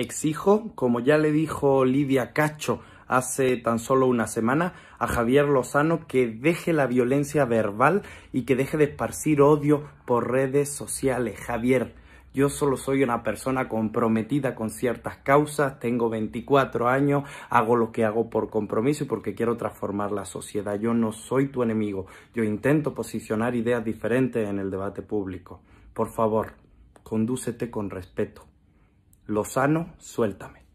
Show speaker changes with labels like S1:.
S1: Exijo, como ya le dijo Lidia Cacho hace tan solo una semana, a Javier Lozano que deje la violencia verbal y que deje de esparcir odio por redes sociales. Javier, yo solo soy una persona comprometida con ciertas causas, tengo 24 años, hago lo que hago por compromiso y porque quiero transformar la sociedad. Yo no soy tu enemigo, yo intento posicionar ideas diferentes en el debate público. Por favor, condúcete con respeto. Lo sano suéltame.